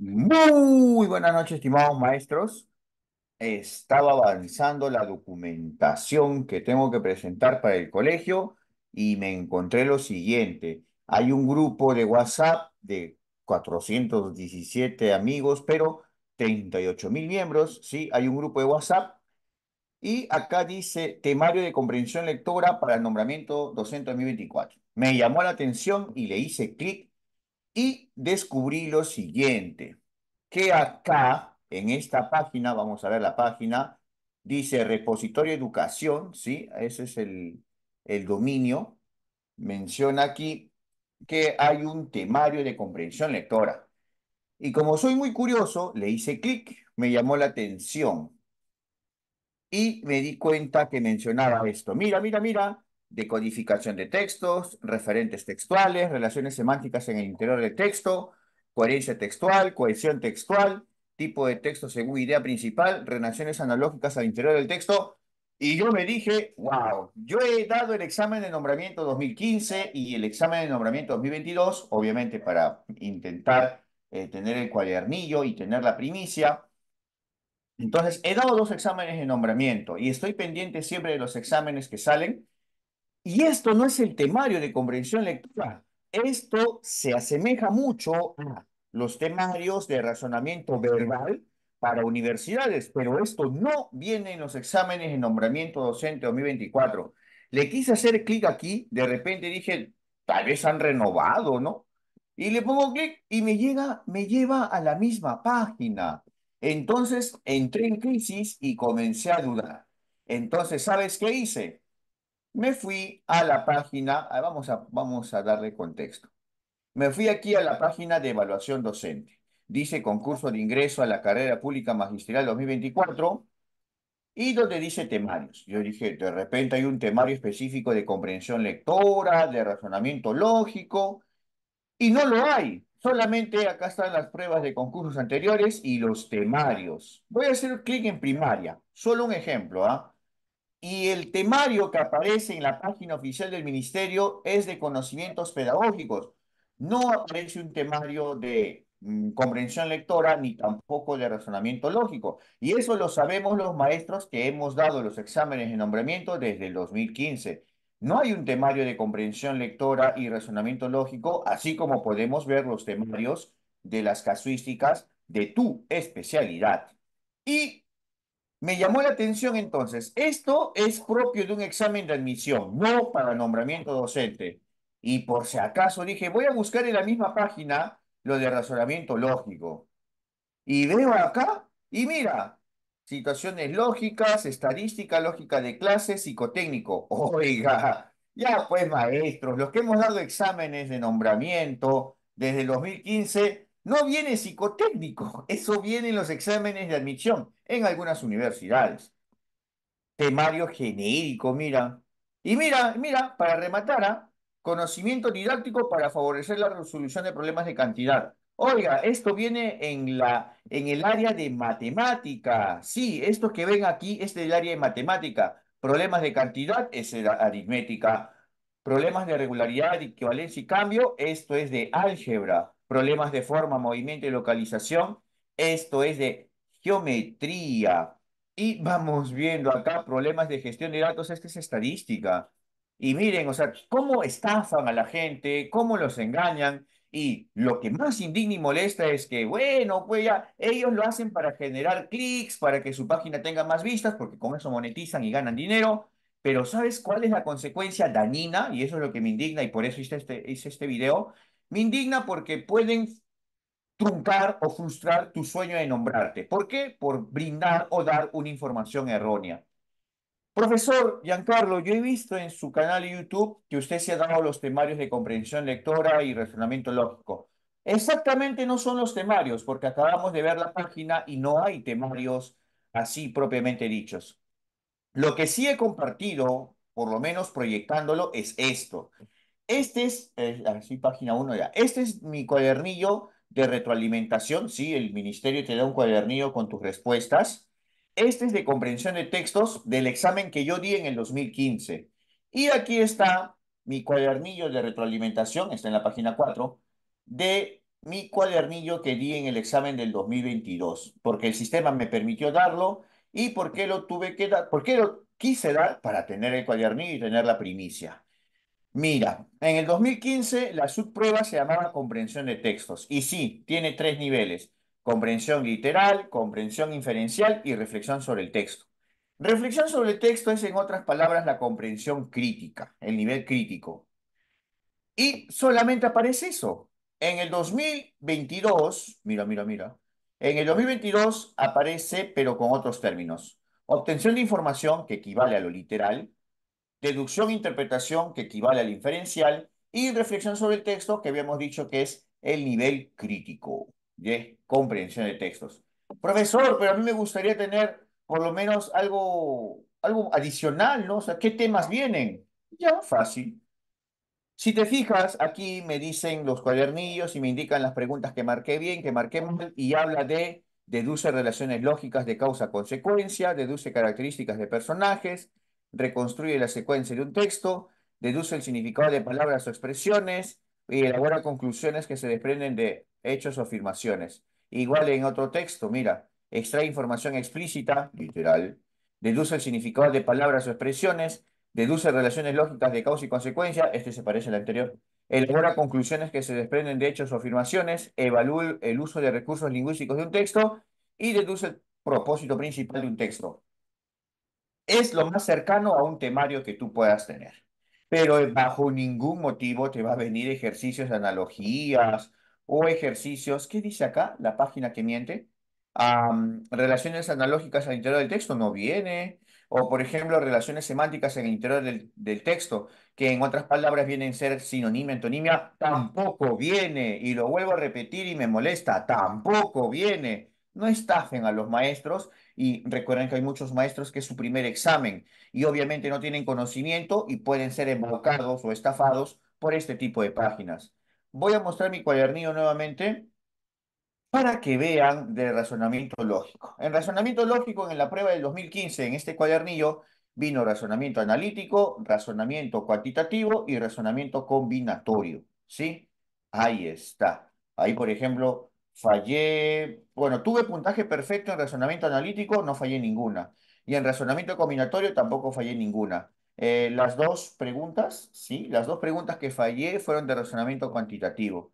Muy buenas noches, estimados maestros. Estaba avanzando la documentación que tengo que presentar para el colegio y me encontré lo siguiente. Hay un grupo de WhatsApp de 417 amigos, pero 38 mil miembros, ¿sí? Hay un grupo de WhatsApp y acá dice temario de comprensión lectora para el nombramiento docente Me llamó la atención y le hice clic y descubrí lo siguiente, que acá, en esta página, vamos a ver la página, dice repositorio educación, ¿sí? Ese es el, el dominio. Menciona aquí que hay un temario de comprensión lectora. Y como soy muy curioso, le hice clic, me llamó la atención. Y me di cuenta que mencionaba esto. Mira, mira, mira, decodificación de textos, referentes textuales, relaciones semánticas en el interior del texto, coherencia textual, cohesión textual, tipo de texto según idea principal, relaciones analógicas al interior del texto. Y yo me dije, wow, yo he dado el examen de nombramiento 2015 y el examen de nombramiento 2022, obviamente para intentar eh, tener el cuadernillo y tener la primicia. Entonces, he dado dos exámenes de nombramiento y estoy pendiente siempre de los exámenes que salen y esto no es el temario de comprensión lectora. Esto se asemeja mucho a los temarios de razonamiento verbal para universidades, pero esto no viene en los exámenes de nombramiento docente 2024. Le quise hacer clic aquí, de repente dije, tal vez han renovado, ¿no? Y le pongo clic y me llega, me lleva a la misma página. Entonces entré en crisis y comencé a dudar. Entonces, ¿sabes qué hice? Me fui a la página, ah, vamos a, vamos a darle contexto. Me fui aquí a la página de evaluación docente. Dice concurso de ingreso a la carrera pública magistral 2024 y donde dice temarios. Yo dije, de repente hay un temario específico de comprensión lectora, de razonamiento lógico, y no lo hay. Solamente acá están las pruebas de concursos anteriores y los temarios. Voy a hacer clic en primaria. Solo un ejemplo, ¿ah? Y el temario que aparece en la página oficial del ministerio es de conocimientos pedagógicos. No aparece un temario de mm, comprensión lectora ni tampoco de razonamiento lógico. Y eso lo sabemos los maestros que hemos dado los exámenes de nombramiento desde el 2015. No hay un temario de comprensión lectora y razonamiento lógico, así como podemos ver los temarios de las casuísticas de tu especialidad. Y me llamó la atención entonces, esto es propio de un examen de admisión, no para nombramiento docente. Y por si acaso dije, voy a buscar en la misma página lo de razonamiento lógico. Y veo acá, y mira, situaciones lógicas, estadística, lógica de clase, psicotécnico. Oiga, ya pues maestros, los que hemos dado exámenes de nombramiento desde el 2015, no viene psicotécnico, eso viene en los exámenes de admisión en algunas universidades. Temario genérico, mira. Y mira, mira, para rematar, a ¿ah? conocimiento didáctico para favorecer la resolución de problemas de cantidad. Oiga, esto viene en, la, en el área de matemática. Sí, estos que ven aquí es del área de matemática. Problemas de cantidad es aritmética. Problemas de regularidad, equivalencia y cambio, esto es de álgebra problemas de forma, movimiento y localización. Esto es de geometría. Y vamos viendo acá problemas de gestión de datos. Esta es estadística. Y miren, o sea, cómo estafan a la gente, cómo los engañan. Y lo que más indigna y molesta es que, bueno, pues ya, ellos lo hacen para generar clics, para que su página tenga más vistas, porque con eso monetizan y ganan dinero. Pero ¿sabes cuál es la consecuencia dañina? Y eso es lo que me indigna y por eso hice este, hice este video. Me indigna porque pueden truncar o frustrar tu sueño de nombrarte. ¿Por qué? Por brindar o dar una información errónea. Profesor Giancarlo, yo he visto en su canal de YouTube que usted se ha dado los temarios de comprensión lectora y razonamiento lógico. Exactamente no son los temarios, porque acabamos de ver la página y no hay temarios así propiamente dichos. Lo que sí he compartido, por lo menos proyectándolo, es esto. Este es, eh, así página 1 ya, este es mi cuadernillo de retroalimentación, sí, el ministerio te da un cuadernillo con tus respuestas. Este es de comprensión de textos del examen que yo di en el 2015. Y aquí está mi cuadernillo de retroalimentación, está en la página 4, de mi cuadernillo que di en el examen del 2022, porque el sistema me permitió darlo y porque lo tuve que dar, porque lo quise dar para tener el cuadernillo y tener la primicia. Mira, en el 2015 la subprueba se llamaba comprensión de textos y sí, tiene tres niveles, comprensión literal, comprensión inferencial y reflexión sobre el texto. Reflexión sobre el texto es, en otras palabras, la comprensión crítica, el nivel crítico. Y solamente aparece eso. En el 2022, mira, mira, mira, en el 2022 aparece, pero con otros términos. Obtención de información, que equivale a lo literal, deducción e interpretación, que equivale al inferencial, y reflexión sobre el texto, que habíamos dicho que es el nivel crítico de comprensión de textos. Profesor, pero a mí me gustaría tener por lo menos algo, algo adicional, ¿no? O sea, ¿qué temas vienen? Ya, fácil. Si te fijas, aquí me dicen los cuadernillos y me indican las preguntas que marqué bien, que marqué mal, y habla de deduce relaciones lógicas de causa-consecuencia, deduce características de personajes, reconstruye la secuencia de un texto, deduce el significado de palabras o expresiones y elabora conclusiones que se desprenden de hechos o afirmaciones. Igual en otro texto, mira, extrae información explícita, literal, deduce el significado de palabras o expresiones, deduce relaciones lógicas de causa y consecuencia, este se parece al anterior, elabora conclusiones que se desprenden de hechos o afirmaciones, evalúa el uso de recursos lingüísticos de un texto y deduce el propósito principal de un texto es lo más cercano a un temario que tú puedas tener. Pero eh, bajo ningún motivo te va a venir ejercicios de analogías o ejercicios, ¿qué dice acá la página que miente? relaciones analógicas al interior del texto no viene. O, por ejemplo, relaciones semánticas en el interior del, texto, que en otras palabras vienen a ser sinonimia, antonimia, tampoco viene. Y lo vuelvo a repetir y me molesta, tampoco viene no estafen a los maestros y recuerden que hay muchos maestros que es su primer examen y obviamente no tienen conocimiento y pueden ser embaucados o estafados por este tipo de páginas. Voy a mostrar mi cuadernillo nuevamente para que vean de razonamiento lógico. En razonamiento lógico, en la prueba del 2015, en este cuadernillo, vino razonamiento analítico, razonamiento cuantitativo y razonamiento combinatorio. ¿Sí? Ahí está. Ahí, por ejemplo, Fallé, bueno, tuve puntaje perfecto en razonamiento analítico, no fallé ninguna. Y en razonamiento combinatorio tampoco fallé ninguna. Eh, las dos preguntas, sí, las dos preguntas que fallé fueron de razonamiento cuantitativo.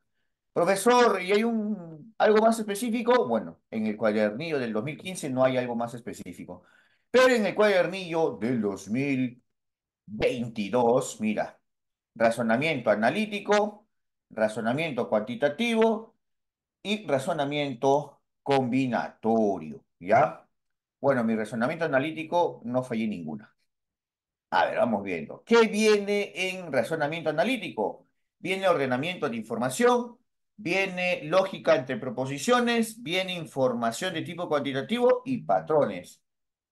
Profesor, ¿y hay un, algo más específico? Bueno, en el cuadernillo del 2015 no hay algo más específico. Pero en el cuadernillo del 2022, mira, razonamiento analítico, razonamiento cuantitativo y razonamiento combinatorio, ¿ya? Bueno, mi razonamiento analítico no fallé ninguna. A ver, vamos viendo. ¿Qué viene en razonamiento analítico? Viene ordenamiento de información, viene lógica entre proposiciones, viene información de tipo cuantitativo y patrones.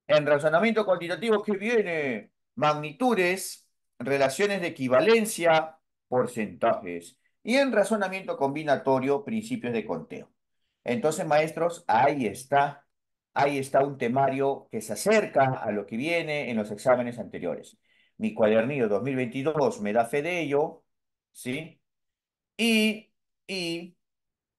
En razonamiento cuantitativo, ¿qué viene? Magnitudes, relaciones de equivalencia, porcentajes. Y en razonamiento combinatorio, principios de conteo. Entonces, maestros, ahí está, ahí está un temario que se acerca a lo que viene en los exámenes anteriores. Mi cuadernillo 2022 me da fe de ello, ¿sí? Y, y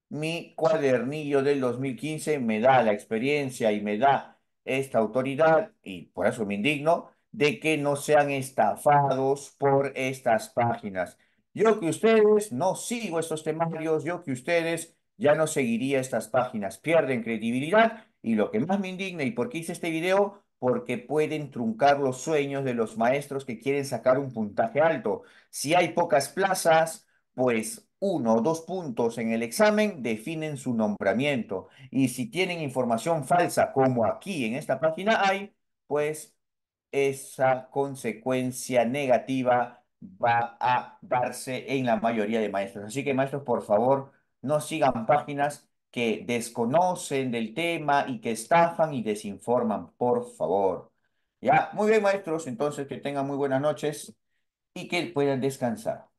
mi cuadernillo del 2015 me da la experiencia y me da esta autoridad, y por eso me indigno, de que no sean estafados por estas páginas. Yo que ustedes no sigo estos temarios, yo que ustedes ya no seguiría estas páginas, pierden credibilidad y lo que más me indigna y por qué hice este video, porque pueden truncar los sueños de los maestros que quieren sacar un puntaje alto. Si hay pocas plazas, pues uno o dos puntos en el examen definen su nombramiento. Y si tienen información falsa, como aquí en esta página hay, pues esa consecuencia negativa va a darse en la mayoría de maestros. Así que maestros, por favor, no sigan páginas que desconocen del tema y que estafan y desinforman, por favor. Ya, muy bien maestros, entonces que tengan muy buenas noches y que puedan descansar.